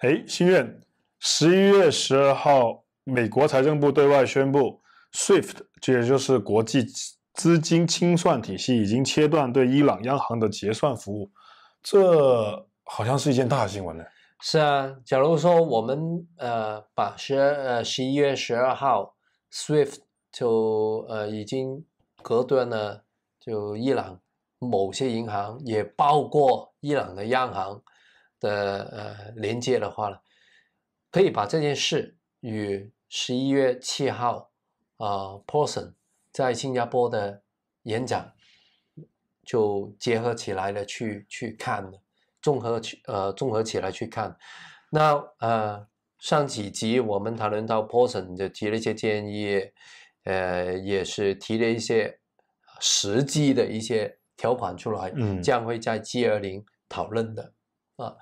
哎，心愿，十一月十二号，美国财政部对外宣布，SWIFT，这也就是国际资金清算体系，已经切断对伊朗央行的结算服务。这好像是一件大新闻呢。是啊，假如说我们呃把十呃十一月十二号 SWIFT 就呃已经隔断了，就伊朗某些银行也包括伊朗的央行。的呃连接的话呢，可以把这件事与十一月七号啊，Person 在新加坡的演讲就结合起来的去去看，的，综合去呃综合起来去看。那呃上几集我们谈论到 Person 就提了一些建议，呃也是提了一些实际的一些条款出来，嗯，将会在 G 二零讨论的。啊，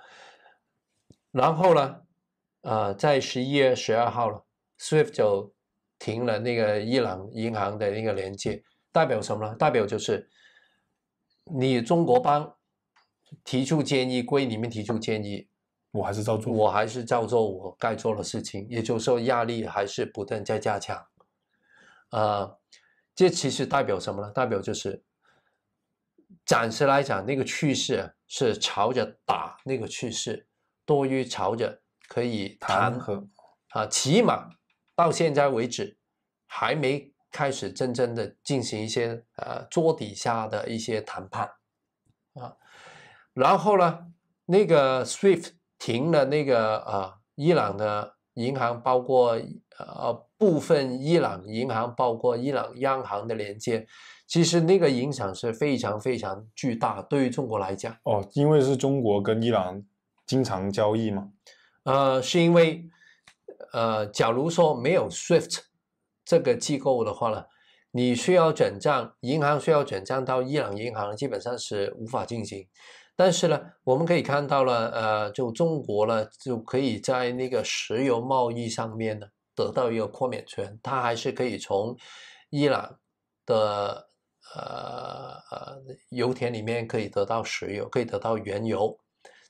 然后呢，啊，在十一月十二号了，SWIFT 就停了那个伊朗银行的那个连接，代表什么呢？代表就是你中国帮提出建议归你们提出建议，我还是照做，我还是照做我该做的事情，也就是说压力还是不断在加强。啊，这其实代表什么呢？代表就是。暂时来讲，那个趋势是朝着打那个趋势多于朝着可以谈和啊，起码到现在为止还没开始真正的进行一些呃桌底下的一些谈判啊。然后呢，那个 SWIFT 停了那个啊伊朗的银行，包括呃部分伊朗银行，包括伊朗央行的连接。其实那个影响是非常非常巨大，对于中国来讲哦，因为是中国跟伊朗经常交易嘛，呃，是因为呃，假如说没有 SWIFT 这个机构的话呢，你需要转账，银行需要转账到伊朗银行，基本上是无法进行。但是呢，我们可以看到了，呃，就中国呢就可以在那个石油贸易上面呢得到一个豁免权，它还是可以从伊朗的。呃，呃油田里面可以得到石油，可以得到原油，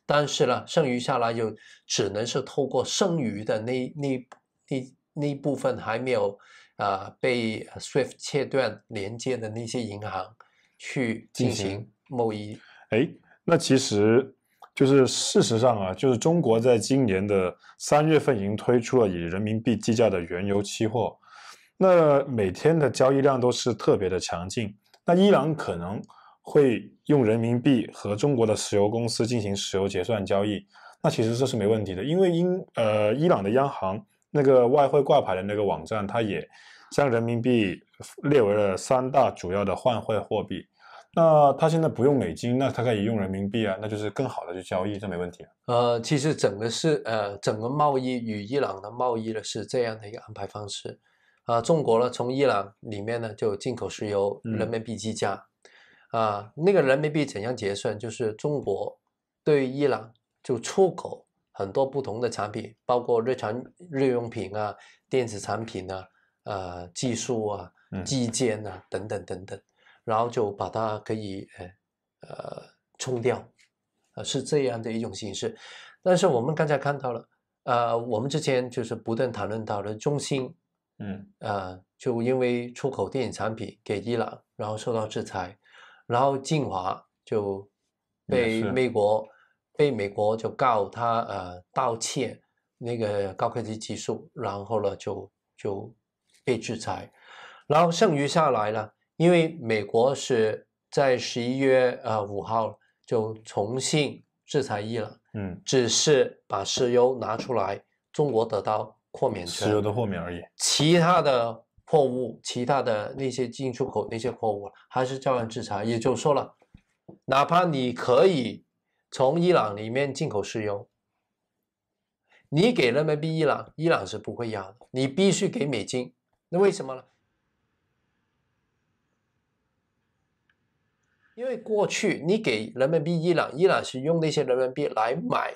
但是呢，剩余下来就只能是透过剩余的那那那那部分还没有啊被 Swift 切断连接的那些银行去进行贸易。哎，那其实就是事实上啊，就是中国在今年的三月份已经推出了以人民币计价的原油期货。那每天的交易量都是特别的强劲。那伊朗可能会用人民币和中国的石油公司进行石油结算交易。那其实这是没问题的，因为英呃伊朗的央行那个外汇挂牌的那个网站，它也将人民币列为了三大主要的换汇货币。那它现在不用美金，那它可以用人民币啊，那就是更好的去交易，这没问题。呃，其实整个是呃整个贸易与伊朗的贸易呢是这样的一个安排方式。啊，中国呢，从伊朗里面呢就进口石油，人民币计价啊。那个人民币怎样结算？就是中国对伊朗就出口很多不同的产品，包括日常日用品啊、电子产品啊、呃技术啊、基建啊等等等等，然后就把它可以呃呃冲掉，呃是这样的一种形式。但是我们刚才看到了，呃，我们之前就是不断谈论到了中心。嗯呃，就因为出口电影产品给伊朗，然后受到制裁，然后晋华就被美国被美国就告他呃盗窃那个高科技技术，然后呢就就被制裁，然后剩余下来呢，因为美国是在十一月呃五号就重新制裁伊朗，嗯，只是把石油拿出来，中国得到。豁免石油的豁免而已，其他的货物，其他的那些进出口那些货物还是照样制裁。也就说了，哪怕你可以从伊朗里面进口石油，你给人民币伊朗，伊朗是不会要的。你必须给美金，那为什么呢？因为过去你给人民币伊朗，伊朗是用那些人民币来买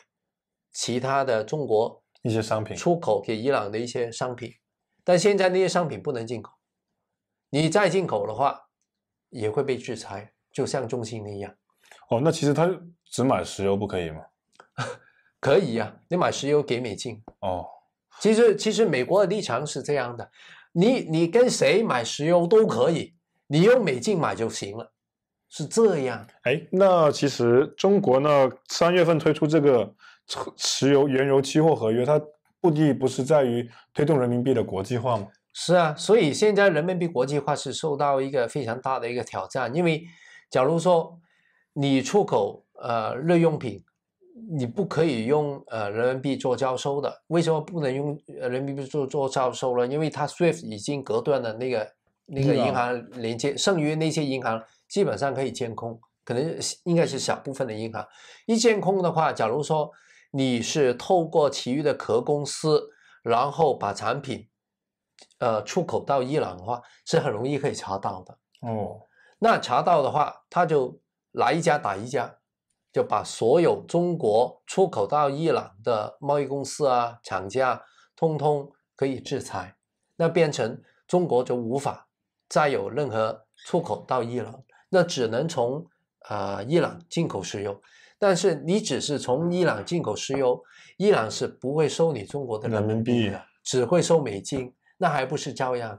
其他的中国。一些商品出口给伊朗的一些商品，但现在那些商品不能进口，你再进口的话也会被制裁，就像中兴那样。哦，那其实他只买石油不可以吗？可以呀，你买石油给美金。哦，其实其实美国的立场是这样的，你你跟谁买石油都可以，你用美金买就行了，是这样。哎，那其实中国呢，三月份推出这个。持石油原油期货合约，它目的不是在于推动人民币的国际化吗？是啊，所以现在人民币国际化是受到一个非常大的一个挑战。因为，假如说你出口呃日用品，你不可以用呃人民币做交收的，为什么不能用人民币做做交收了？因为它 SWIFT 已经隔断了那个那个银行连接，剩余那些银行基本上可以监控，可能应该是小部分的银行。一监控的话，假如说你是透过其余的壳公司，然后把产品，呃，出口到伊朗的话，是很容易可以查到的。哦，那查到的话，他就来一家打一家，就把所有中国出口到伊朗的贸易公司啊、厂家，通通可以制裁。那变成中国就无法再有任何出口到伊朗，那只能从啊伊朗进口石油。但是你只是从伊朗进口石油，伊朗是不会收你中国的人民币，只会收美金，那还不是照样？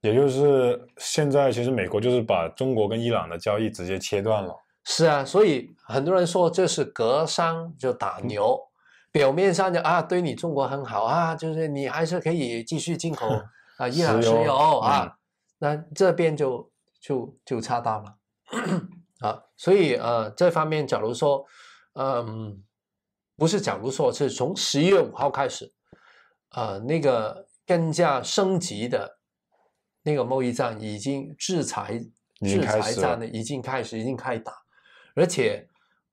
也就是现在，其实美国就是把中国跟伊朗的交易直接切断了。是啊，所以很多人说这是隔山就打牛，表面上就啊对你中国很好啊，就是你还是可以继续进口 啊伊朗石油啊，那这边就就就差大了。啊，所以呃，这方面，假如说，嗯，不是假如说，是从十一月五号开始，啊，那个更加升级的那个贸易战已经制裁，制裁战呢已经开始，已经开打，而且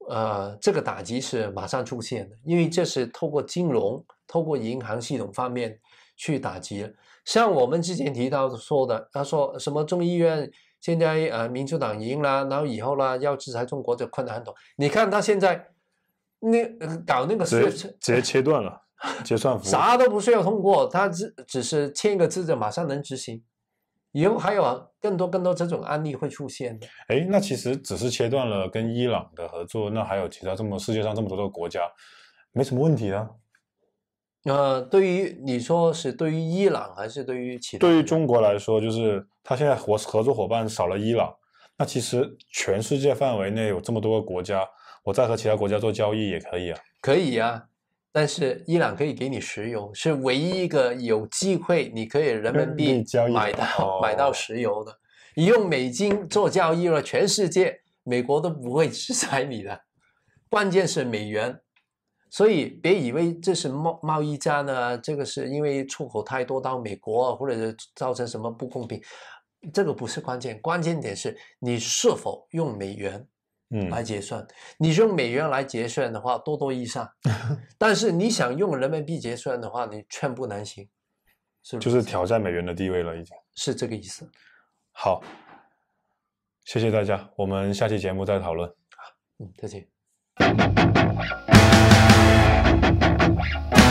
呃，这个打击是马上出现的，因为这是透过金融、透过银行系统方面去打击。像我们之前提到说的，他说什么众议院。现在呃，民主党赢了，然后以后呢，要制裁中国就困难很多。你看他现在，那搞那个直接直接切断了 结算，啥都不需要通过，他只只是签一个字就马上能执行。以后还有更多更多这种案例会出现。哎，那其实只是切断了跟伊朗的合作，那还有其他这么世界上这么多的国家，没什么问题啊。呃，对于你说是对于伊朗还是对于其？对于中国来说，就是他现在合合作伙伴少了伊朗。那其实全世界范围内有这么多个国家，我再和其他国家做交易也可以啊。可以呀，但是伊朗可以给你石油，是唯一一个有机会你可以人民币交易买到买到石油的。你用美金做交易了，全世界美国都不会 制裁你的。关键是美元。所以别以为这是贸贸易战呢，这个是因为出口太多到美国，或者是造成什么不公平，这个不是关键。关键点是你是否用美元，嗯，来结算。你用美元来结算的话，多多益善；但是你想用人民币结算的话，你寸步难行，是就是挑战美元的地位了，已经是这个意思。好，谢谢大家，我们下期节目再讨论。嗯，再见。あ